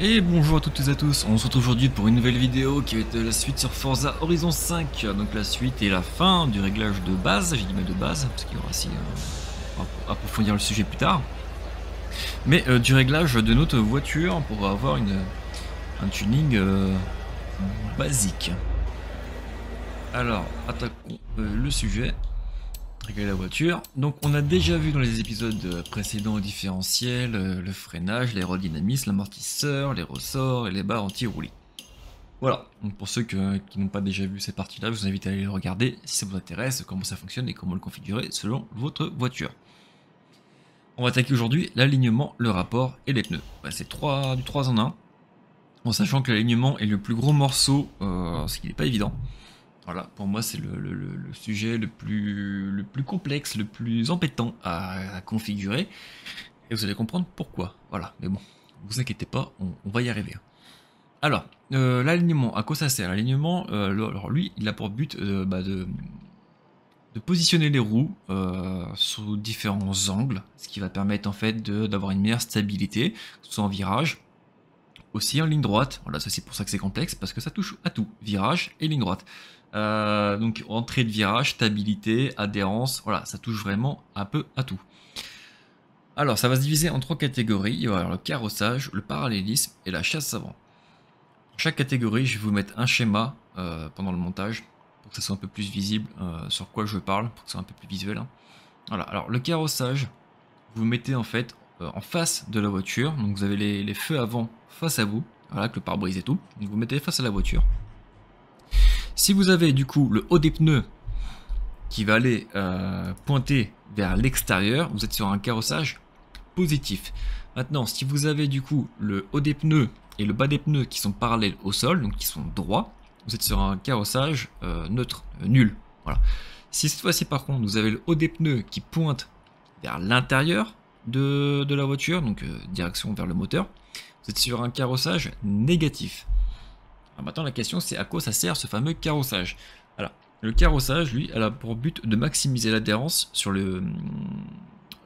Et bonjour à toutes et à tous, on se retrouve aujourd'hui pour une nouvelle vidéo qui va être la suite sur Forza Horizon 5, donc la suite et la fin du réglage de base, j'ai dit mal de base, parce qu'il y aura aussi euh, approfondir le sujet plus tard, mais euh, du réglage de notre voiture pour avoir une, un tuning euh, basique. Alors, attaquons le sujet la voiture. Donc on a déjà vu dans les épisodes euh, précédents différentiel euh, le freinage, l'aérodynamisme, l'amortisseur, les ressorts et les barres anti-roulis. Voilà, donc pour ceux qui n'ont pas déjà vu cette partie là je vous invite à aller les regarder si ça vous intéresse, comment ça fonctionne et comment le configurer selon votre voiture. On va attaquer aujourd'hui l'alignement, le rapport et les pneus. Bah, c'est du 3 en 1, en sachant que l'alignement est le plus gros morceau, euh, ce qui n'est pas évident. Voilà, pour moi, c'est le, sujet le plus, complexe, le plus embêtant à, configurer. Et vous allez comprendre pourquoi. Voilà, mais bon, vous inquiétez pas, on, va y arriver. Hein. Alors, euh, l'alignement, à quoi ça sert L'alignement, euh, alors lui, il a pour but euh, bah, de, de, positionner les roues sous différents angles, ce qui va permettre en fait d'avoir une meilleure stabilité, soit en virage, aussi en ligne droite. Voilà, ça c'est pour ça que c'est complexe, parce que ça touche à tout, virage et ligne droite. Euh, donc entrée de virage, stabilité, adhérence, voilà, ça touche vraiment un peu à tout. Alors ça va se diviser en trois catégories, il y le carrossage, le parallélisme et la chasse avant. Chaque catégorie, je vais vous mettre un schéma euh, pendant le montage pour que ça soit un peu plus visible euh, sur quoi je parle, pour que ça soit un peu plus visuel. Hein. Voilà, alors le carrossage, vous mettez en fait en face de la voiture, donc vous avez les, feux avant face à vous, voilà, avec le pare-brise et tout, donc vous mettez face à la voiture. Si vous avez du coup le haut des pneus qui va aller euh, pointer vers l'extérieur, vous êtes sur un carrossage positif. Maintenant, si vous avez du coup le haut des pneus et le bas des pneus qui sont parallèles au sol, donc qui sont droits, vous êtes sur un carrossage euh, neutre, euh, nul. Voilà. Si cette fois-ci par contre vous avez le haut des pneus qui pointe vers l'intérieur de, la voiture, donc direction vers le moteur, vous êtes sur un carrossage négatif maintenant, la question, c'est à quoi ça sert ce fameux carrossage le carrossage, lui, elle a pour but de maximiser l'adhérence sur, le, mm,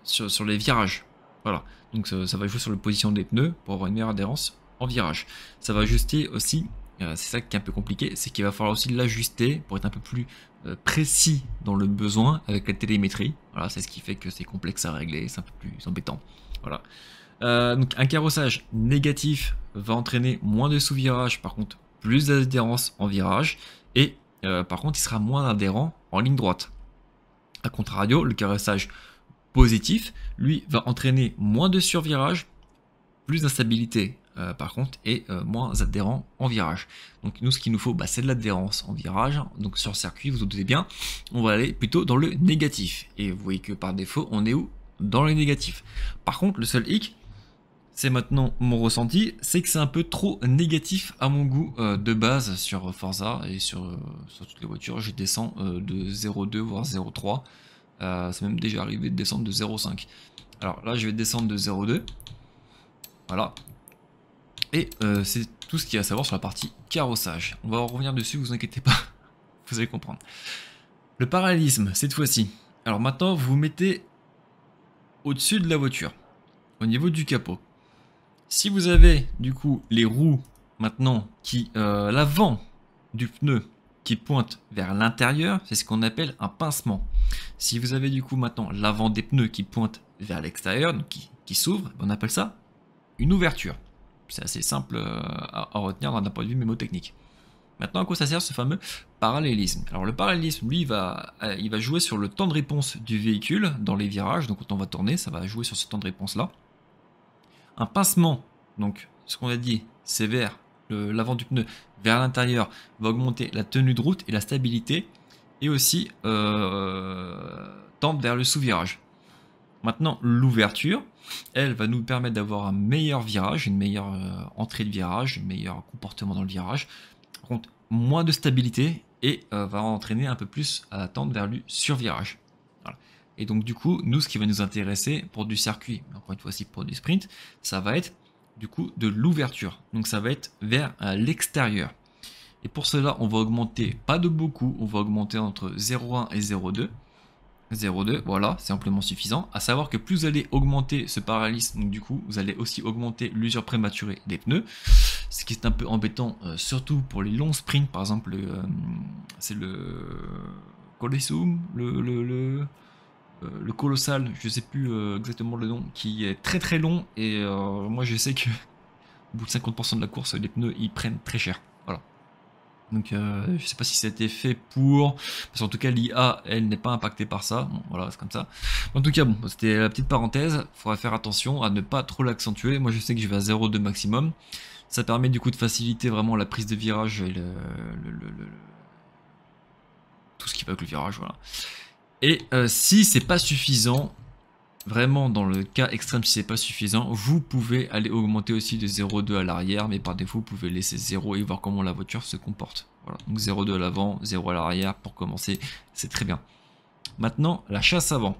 sur, les virages. Voilà, donc ça, va jouer sur la position des pneus pour avoir une meilleure adhérence en virage. Ça va ajuster aussi, euh, c'est ça qui est un peu compliqué, c'est qu'il va falloir aussi l'ajuster pour être un peu plus euh, précis dans le besoin avec la télémétrie. Voilà, c'est ce qui fait que c'est complexe à régler, c'est un peu plus embêtant. Voilà. Euh, donc un carrossage négatif va entraîner moins de sous-virages, par contre plus d'adhérence en virage et euh, par contre il sera moins adhérent en ligne droite. A contrario, le caressage positif, lui, va entraîner moins de survirage, plus d'instabilité euh, par contre et euh, moins adhérent en virage. Donc nous ce qu'il nous faut bah, c'est de l'adhérence en virage. Donc sur circuit, vous vous doutez bien, on va aller plutôt dans le négatif. Et vous voyez que par défaut on est où Dans le négatif. Par contre le seul hic c'est maintenant mon ressenti, c'est que c'est un peu trop négatif à mon goût euh, de base sur Forza et sur, euh, toutes les voitures. Je descends euh, de 0,2 voire 0,3. c'est même déjà arrivé de descendre de 0,5. Alors là, je vais descendre de 0,2. Voilà. Et c'est tout ce qu'il y a à savoir sur la partie carrossage. On va en revenir dessus, vous inquiétez pas. vous allez comprendre. Le parallélisme, cette fois-ci. Alors maintenant, vous mettez au-dessus de la voiture, au niveau du capot. Si vous avez du coup les roues maintenant qui euh, l'avant du pneu qui pointe vers l'intérieur, c'est ce qu'on appelle un pincement. Si vous avez du coup maintenant l'avant des pneus qui pointe vers l'extérieur, donc qui, s'ouvre, on appelle ça une ouverture. C'est assez simple euh, à, retenir d'un point de vue mémotechnique. Maintenant, à quoi ça sert ce fameux parallélisme Alors le parallélisme, lui, va, euh, il va jouer sur le temps de réponse du véhicule dans les virages. Donc quand on va tourner, ça va jouer sur ce temps de réponse-là un pincement, donc ce qu'on a dit, c'est vers l'avant du pneu, vers l'intérieur, va augmenter la tenue de route et la stabilité, et aussi euh, tendre vers le sous-virage. Maintenant, l'ouverture, elle va nous permettre d'avoir un meilleur virage, une meilleure euh, entrée de virage, un meilleur comportement dans le virage, contre moins de stabilité et euh, va entraîner un peu plus à tendre vers le survirage. Et donc du coup, nous, ce qui va nous intéresser pour du circuit, encore une fois ci pour du sprint, ça va être du coup de l'ouverture. Donc ça va être vers euh, l'extérieur. Et pour cela, on va augmenter pas de beaucoup, on va augmenter entre 0,1 et 0,2. 0,2, voilà, c'est amplement suffisant. À savoir que plus vous allez augmenter ce paralysme, du coup, vous allez aussi augmenter l'usure prématurée des pneus, ce qui est un peu embêtant, euh, surtout pour les longs sprints, par exemple, euh, c'est le Colosseum, le, le, le, euh, le colossal, je sais plus euh, exactement le nom, qui est très très long et euh, moi je sais que au bout de 50% de la course, les pneus ils prennent très cher. Voilà. Donc je sais pas si ça a été fait pour, parce qu'en tout cas l'IA elle n'est pas impactée par ça. Bon, voilà c'est comme ça. En tout cas bon, c'était la petite parenthèse. Faudra faire attention à ne pas trop l'accentuer. Moi je sais que je vais à 0,2 maximum. Ça permet du coup de faciliter vraiment la prise de virage et le, le tout ce qui va avec le virage, voilà. Et euh, si c'est pas suffisant, vraiment dans le cas extrême, si c'est pas suffisant, vous pouvez aller augmenter aussi de 0,2 à l'arrière, mais par défaut, vous pouvez laisser 0 et voir comment la voiture se comporte. Voilà, donc 0,2 à l'avant, 0 à l'arrière pour commencer, c'est très bien. Maintenant, la chasse avant.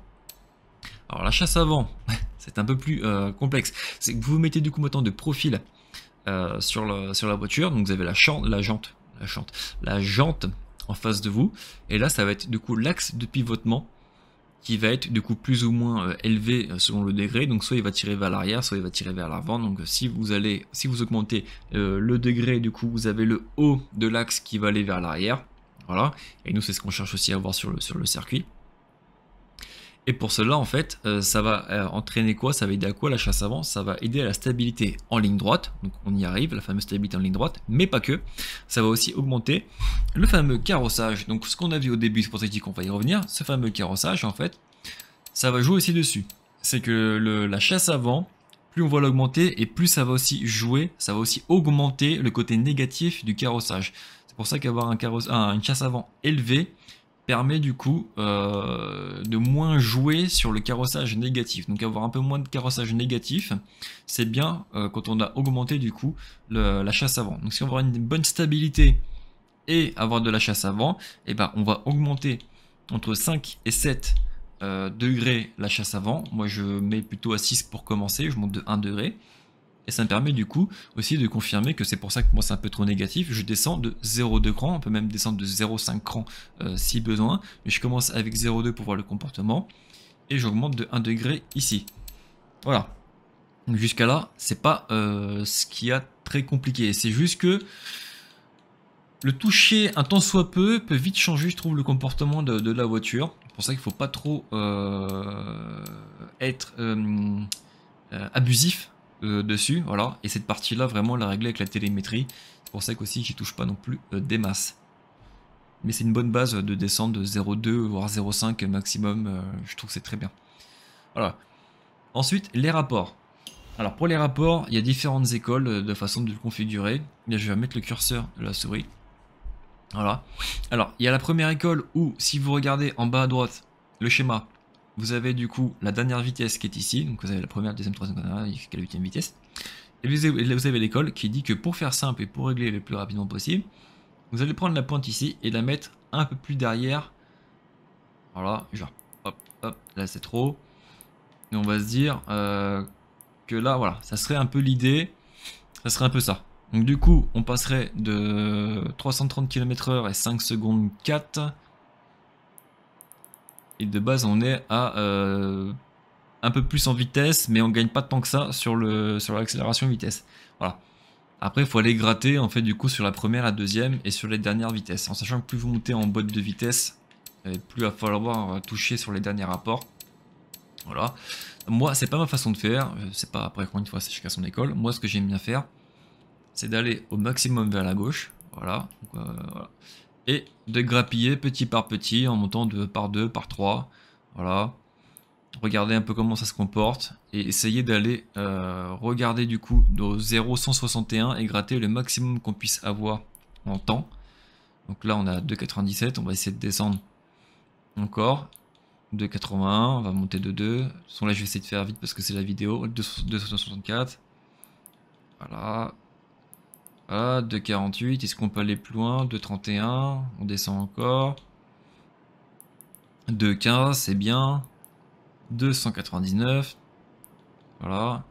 Alors la chasse avant, c'est un peu plus euh, complexe. C'est que vous mettez du coup maintenant de profil euh, sur, sur la voiture, donc vous avez la, chante, la jante, la jante, la jante en face de vous. Et là, ça va être du coup l'axe de pivotement qui va être du coup plus ou moins euh, élevé euh, selon le degré. Donc soit il va tirer vers l'arrière, soit il va tirer vers l'avant. Donc euh, si vous allez, si vous augmentez le degré, du coup vous avez le haut de l'axe qui va aller vers l'arrière. Voilà. Et nous c'est ce qu'on cherche aussi à voir sur le, sur le circuit. Et pour cela, en fait, euh, ça va euh, entraîner quoi Ça va aider à quoi la chasse avant Ça va aider à la stabilité en ligne droite. Donc on y arrive, la fameuse stabilité en ligne droite, mais pas que. Ça va aussi augmenter le fameux carrossage. Donc ce qu'on a vu au début, c'est pour ça qu'on va y revenir. Ce fameux carrossage, en fait, ça va jouer aussi dessus. C'est que la chasse avant, plus on va l'augmenter et plus ça va aussi jouer, ça va aussi augmenter le côté négatif du carrossage. C'est pour ça qu'avoir un, une chasse avant élevée, permet du coup euh, de moins jouer sur le carrossage négatif. Donc avoir un peu moins de carrossage négatif, c'est bien euh, quand on a augmenté du coup la chasse avant. Donc si on veut avoir une bonne stabilité et avoir de la chasse avant, eh ben, on va augmenter entre 5 et 7 euh, degrés la chasse avant. Moi je mets plutôt à 6 pour commencer, je monte de 1 degré et ça me permet du coup aussi de confirmer que c'est pour ça que moi c'est un peu trop négatif, je descends de 0,2 cran, on peut même descendre de 0,5 cran euh, si besoin, mais je commence avec 0,2 pour voir le comportement, et j'augmente de 1 degré ici. Voilà. Jusqu'à là, c'est pas euh, ce qu'il y a très compliqué, c'est juste que le toucher un temps soit peu peut vite changer, je trouve, le comportement de, la voiture. C'est pour ça qu'il faut pas trop euh, être abusif euh, dessus, voilà. Et cette partie-là, vraiment, la régler avec la télémétrie. pour ça qu'aussi, j'y touche pas non plus euh, des masses. Mais c'est une bonne base de descendre de 0,2 voire 0,5 maximum. Euh, je trouve que c'est très bien. Voilà. Ensuite, les rapports. Alors pour les rapports, il y a différentes écoles de façon de le configurer. mais je vais mettre le curseur de la souris. Voilà. Alors, il y a la première école où, si vous regardez en bas à droite, le schéma, vous avez du coup la dernière vitesse qui est ici, donc vous avez la première, deuxième, troisième, quatrième, ah, la huitième vitesse. Et là vous avez l'école qui dit que pour faire simple et pour régler le plus rapidement possible, vous allez prendre la pointe ici et la mettre un peu plus derrière. Voilà, genre, hop, hop, là c'est trop. Et on va se dire euh, que là, voilà, ça serait un peu l'idée, ça serait un peu ça. Donc du coup, on passerait de 330 km/h et 5 secondes 4 et de base, on est à euh, un peu plus en vitesse, mais on gagne pas tant que ça sur le sur l'accélération vitesse. Voilà. Après, il faut aller gratter en fait du coup sur la première, la deuxième et sur les dernières vitesses. En sachant que plus vous montez en boîte de vitesse, et euh, plus il va falloir euh, toucher sur les derniers rapports. Voilà. Moi, c'est pas ma façon de faire. C'est pas après, encore une fois, c'est chacun son école. Moi, ce que j'aime bien faire, c'est d'aller au maximum vers la gauche. voilà et de grappiller petit par petit en montant de par deux, par trois. Voilà. Regardez un peu comment ça se comporte et essayez d'aller euh, regarder du coup de 0,161 et gratter le maximum qu'on puisse avoir en temps. Donc là on a 2,97, on va essayer de descendre encore. 2,81, on va monter de 2. De là je vais essayer de faire vite parce que c'est la vidéo. 2,64. Voilà, ah, 2,48. Est-ce qu'on peut aller plus loin 2,31. On descend encore. 2,15, c'est bien. 299. Voilà.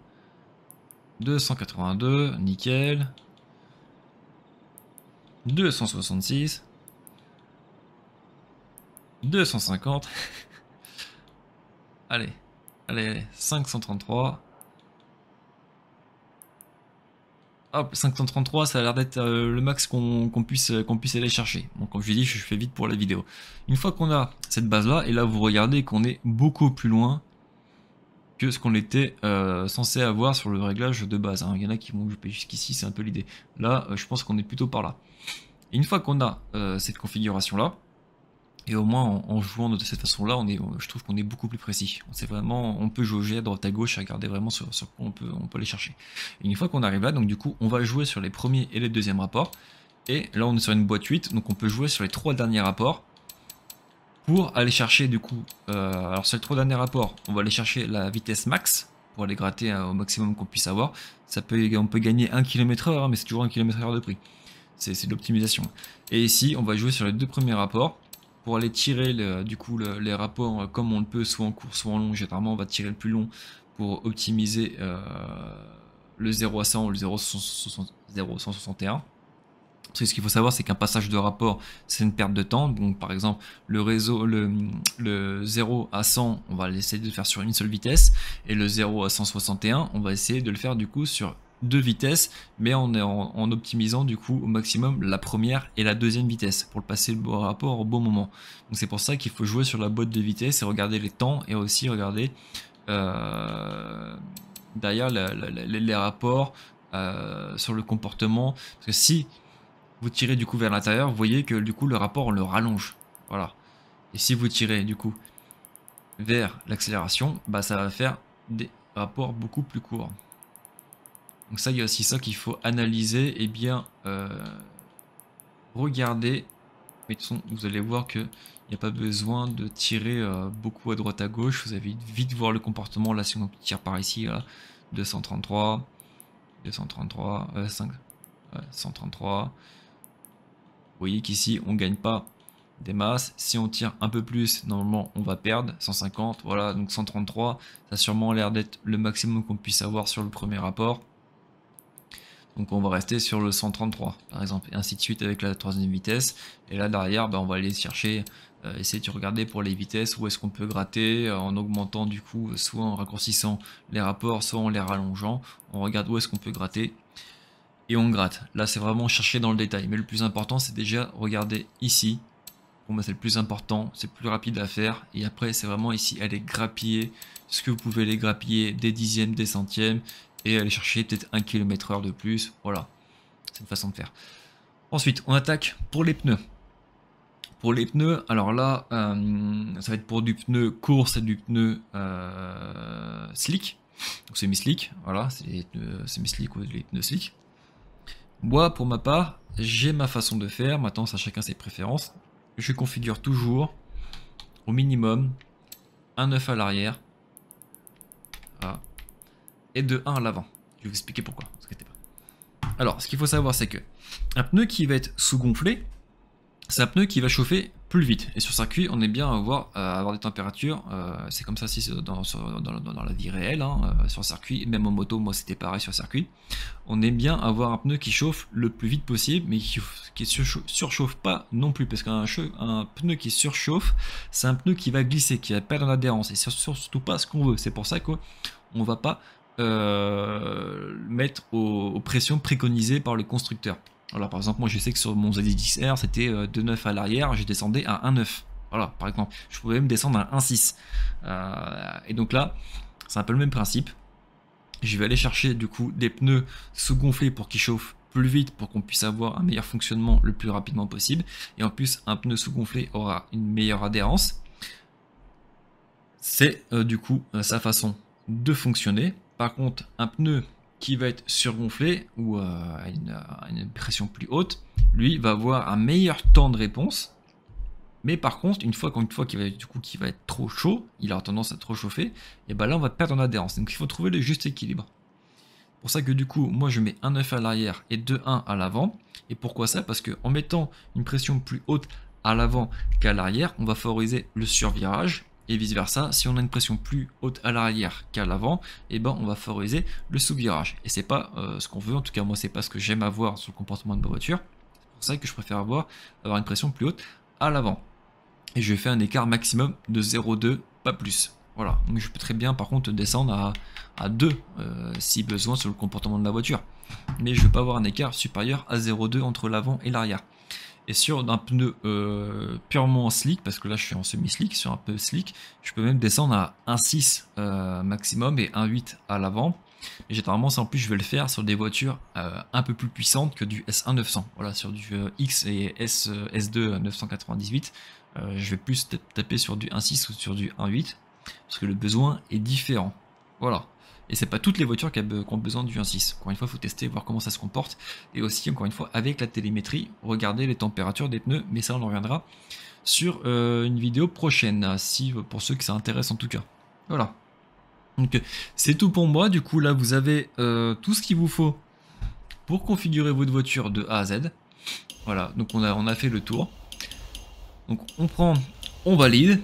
282, nickel. 266. 250. allez, allez. 533. 533, ça a l'air d'être euh, le max euh, qu'on puisse, aller chercher. Donc comme je vous dis, je fais vite pour la vidéo. Une fois qu'on a cette base-là, et là vous regardez qu'on est beaucoup plus loin que ce qu'on était euh, censé avoir sur le réglage de base. Hein. Il y en a qui vont jusqu'ici, c'est un peu l'idée. Là, je pense qu'on est plutôt par là. une fois qu'on a cette configuration-là, et au moins, en, jouant de cette façon-là, on est, je trouve qu'on est beaucoup plus précis. On sait vraiment, on peut jauger à droite à gauche, regarder vraiment sur, quoi on peut, on peut aller chercher. une fois qu'on arrive là, donc du coup, on va jouer sur les premiers et les deuxièmes rapports. Et là, on est sur une boîte 8, donc on peut jouer sur les trois derniers rapports pour aller chercher du coup, euh, alors sur les trois derniers rapports, on va aller chercher la vitesse max pour aller gratter euh, au maximum qu'on puisse avoir. Ça peut, on peut gagner 1 km heure, hein, mais c'est toujours 1 km heure de prix. C'est de l'optimisation. Et ici, on va jouer sur les deux premiers rapports pour aller tirer le, du coup les rapports euh, comme on le peut, soit en cours soit en long. Généralement, on va tirer le plus long pour optimiser euh, le 0 à 100 ou le 0, à 161. ce qu'il faut savoir, c'est qu'un passage de rapport, c'est une perte de temps. Donc, par exemple, le réseau, le, le 0 à 100, on va essayer de le faire sur une seule vitesse. Et le 0 à 161, on va essayer de le faire du coup sur deux vitesses, mais en, en, optimisant du coup au maximum la première et la deuxième vitesse pour le passer le bon rapport au bon moment. Donc c'est pour ça qu'il faut jouer sur la boîte de vitesse et regarder les temps et aussi regarder euh, derrière les rapports euh, sur le comportement. Parce que si vous tirez du coup vers l'intérieur, vous voyez que du coup le rapport on le rallonge. Voilà. Et si vous tirez du coup vers l'accélération, bah, ça va faire des rapports beaucoup plus courts. Donc ça, il y a aussi ça qu'il faut analyser et bien regardez, euh, regarder. de vous allez voir que il n'y a pas besoin de tirer euh, beaucoup à droite à gauche. Vous allez vite voir le comportement. Là, si on tire par ici, 233, 233, 5, 133. Vous voyez qu'ici, on ne gagne pas des masses. Si on tire un peu plus, normalement, on va perdre. 150, voilà, donc 133. Ça a sûrement l'air d'être le maximum qu'on puisse avoir sur le premier rapport. Donc on va rester sur le 133 par exemple, et ainsi de suite avec la troisième vitesse. Et là derrière, bah, on va aller chercher, euh, essayer de regarder pour les vitesses où est-ce qu'on peut gratter euh, en augmentant du coup, soit en raccourcissant les rapports, soit en les rallongeant. On regarde où est-ce qu'on peut gratter et on gratte. Là c'est vraiment chercher dans le détail. Mais le plus important c'est déjà regarder ici. Bon, c'est le plus important, c'est plus rapide à faire. Et après c'est vraiment ici aller grappiller ce que vous pouvez les grappiller des dixièmes, des centièmes et aller chercher peut-être un kilomètre heure de plus. Voilà, c'est une façon de faire. Ensuite, on attaque pour les pneus. Pour les pneus, alors là, euh, ça va être pour du pneu course et du pneu euh, slick. Donc semi-slick, voilà, c'est les euh, semi-slick ou les pneus slick. Moi, pour ma part, j'ai ma façon de faire. Maintenant, ça chacun ses préférences. Je configure toujours au minimum un 9 à l'arrière. Ah et de 1 à l'avant. Je vais vous expliquer pourquoi, Alors, ce qu'il faut savoir, c'est que un pneu qui va être sous-gonflé, c'est un pneu qui va chauffer plus vite. Et sur circuit, on est bien à euh, avoir, des températures. Euh, c'est comme ça si dans, dans, la vie réelle, hein, euh, sur circuit, même en moto, moi c'était pareil sur circuit. On aime bien avoir un pneu qui chauffe le plus vite possible, mais qui, ne surchauffe, pas non plus. Parce qu'un pneu qui surchauffe, c'est un pneu qui va glisser, qui va perdre en Et c'est surtout pas ce qu'on veut. C'est pour ça qu'on ne va pas euh, mettre aux, pressions préconisées par le constructeur. Alors par exemple, moi je sais que sur mon Z10R c'était 2.9 euh, à l'arrière, je descendais à 1.9. Voilà, par exemple, je pouvais même descendre à 1.6. Euh, et donc là, c'est un peu le même principe. Je vais aller chercher du coup des pneus sous-gonflés pour qu'ils chauffent plus vite pour qu'on puisse avoir un meilleur fonctionnement le plus rapidement possible. Et en plus, un pneu sous-gonflé aura une meilleure adhérence. C'est du coup sa façon de fonctionner. Par contre, un pneu qui va être surgonflé ou euh, à une, pression plus haute, lui va avoir un meilleur temps de réponse. Mais par contre, une fois, une fois qu'il va, du coup, va être trop chaud, il aura tendance à trop chauffer, et ben là on va perdre en adhérence. Donc il faut trouver le juste équilibre. Pour ça que du coup, moi je mets un 9 à l'arrière et 2-1 à l'avant. Et pourquoi ça Parce que en mettant une pression plus haute à l'avant qu'à l'arrière, on va favoriser le survirage et vice versa, si on a une pression plus haute à l'arrière qu'à l'avant, eh ben on va favoriser le sous-virage. Et c'est pas euh, ce qu'on veut, en tout cas moi c'est pas ce que j'aime avoir sur le comportement de ma voiture. C'est pour ça que je préfère avoir, une pression plus haute à l'avant. Et je fais un écart maximum de 0,2, pas plus. Voilà, donc je peux très bien par contre descendre à, 2 euh, si besoin sur le comportement de la voiture. Mais je ne veux pas avoir un écart supérieur à 0,2 entre l'avant et l'arrière. Et sur un pneu euh, purement slick, parce que là je suis en semi-slick, sur un peu slick, je peux même descendre à 1,6 euh, maximum et 1,8 à l'avant. Et généralement, ça en plus je vais le faire sur des voitures euh, un peu plus puissantes que du S1 900. Voilà, sur du X et S, S2 998, je vais plus taper sur du 1,6 ou sur du 1,8, parce que le besoin est différent. Voilà. Et c'est pas toutes les voitures qui, ont besoin du 1.6. Encore une fois, il faut tester, voir comment ça se comporte. Et aussi, encore une fois, avec la télémétrie, regarder les températures des pneus. Mais ça, on en reviendra sur euh, une vidéo prochaine, si pour ceux qui ça intéresse en tout cas. Voilà. Donc euh, c'est tout pour moi. Du coup, là, vous avez euh, tout ce qu'il vous faut pour configurer votre voiture de A à Z. Voilà. Donc on a, on a fait le tour. Donc on prend, on valide.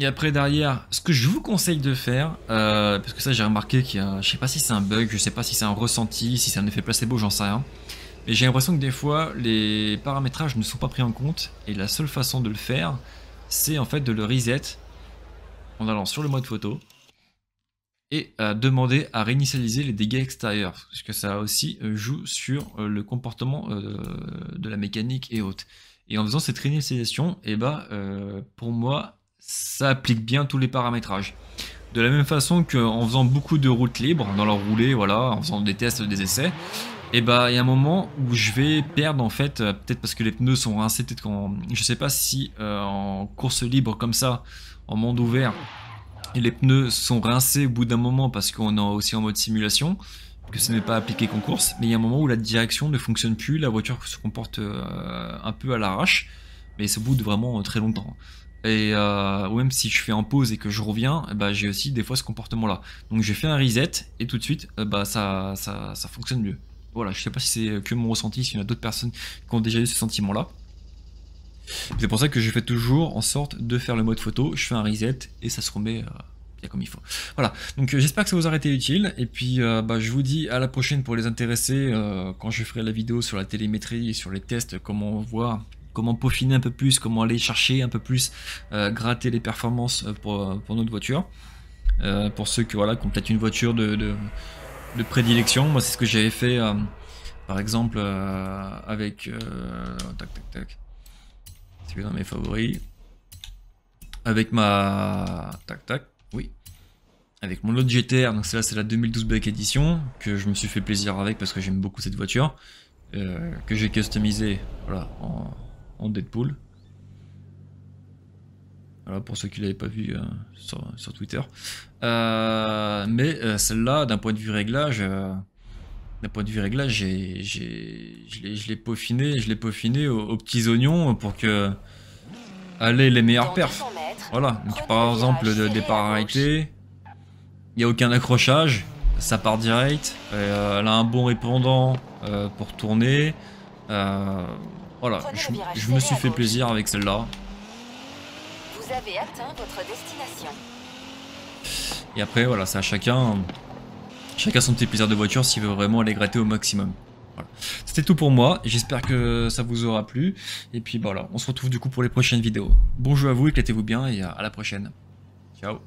Et après derrière, ce que je vous conseille de faire, euh, parce que ça j'ai remarqué qu'il y a, je sais pas si c'est un bug, je sais pas si c'est un ressenti, si c'est un effet placebo, j'en sais rien. Mais j'ai l'impression que des fois les paramétrages ne sont pas pris en compte et la seule façon de le faire, c'est en fait de le reset en allant sur le mode photo et à euh, demander à réinitialiser les dégâts extérieurs, parce que ça aussi euh, joue sur le comportement de la mécanique et autres. Et en faisant cette réinitialisation, et eh ben, pour moi, ça applique bien tous les paramétrages. De la même façon qu'en faisant beaucoup de routes libres, dans leur roulée, voilà, en faisant des tests, des essais, et eh bah ben, il y a un moment où je vais perdre en fait, euh, peut-être parce que les pneus sont rincés, peut-être qu'en. Je sais pas si euh, en course libre comme ça, en monde ouvert, les pneus sont rincés au bout d'un moment parce qu'on est aussi en mode simulation, que ce n'est pas appliqué qu'en course, mais il y a un moment où la direction ne fonctionne plus, la voiture se comporte euh, un peu à l'arrache, mais ça bout de vraiment très longtemps. Et euh, même si je fais en pause et que je reviens, eh ben, j'ai aussi des fois ce comportement-là. Donc je fais un reset et tout de suite, bah, ça, ça, fonctionne mieux. Voilà, je ne sais pas si c'est que mon ressenti, s'il y en a d'autres personnes qui ont déjà eu ce sentiment-là. C'est pour ça que je fais toujours en sorte de faire le mode photo, je fais un reset et ça se remet euh, bien comme il faut. Voilà, donc euh, j'espère que ça vous a été utile et puis bah, je vous dis à la prochaine pour les intéresser quand je ferai la vidéo sur la télémétrie et sur les tests, comment on voit comment peaufiner un peu plus, comment aller chercher un peu plus, euh, gratter les performances euh, euh, pour, notre voiture. pour ceux qui, voilà, qui ont peut-être une voiture de, prédilection, moi c'est ce que j'avais fait par exemple avec... tac tac tac. C'est dans mes favoris. Avec ma... Tac tac. Oui. Avec mon autre GTR, donc celle-là c'est la 2012 Black Edition, que je me suis fait plaisir avec parce que j'aime beaucoup cette voiture, que j'ai customisé, voilà, en, en Deadpool. Alors pour ceux qui ne l'avaient pas vu euh, sur, Twitter. Euh, mais euh, celle-là, d'un point de vue réglage, d'un point de vue réglage, j'ai, je l'ai peaufiné, je l'ai peaufiné aux, petits oignons pour que allez les meilleurs perfs. voilà, par exemple le départ arrêté il n'y a aucun accrochage, ça part direct, elle a un bon répondant pour tourner. Voilà, je, me suis fait plaisir avec celle-là. Et après, voilà, c'est à chacun. Chacun son petit plaisir de voiture s'il veut vraiment aller gratter au maximum. Voilà. C'était tout pour moi, j'espère que ça vous aura plu. Et puis voilà, on se retrouve du coup pour les prochaines vidéos. Bonjour à vous, éclatez-vous bien et à la prochaine. Ciao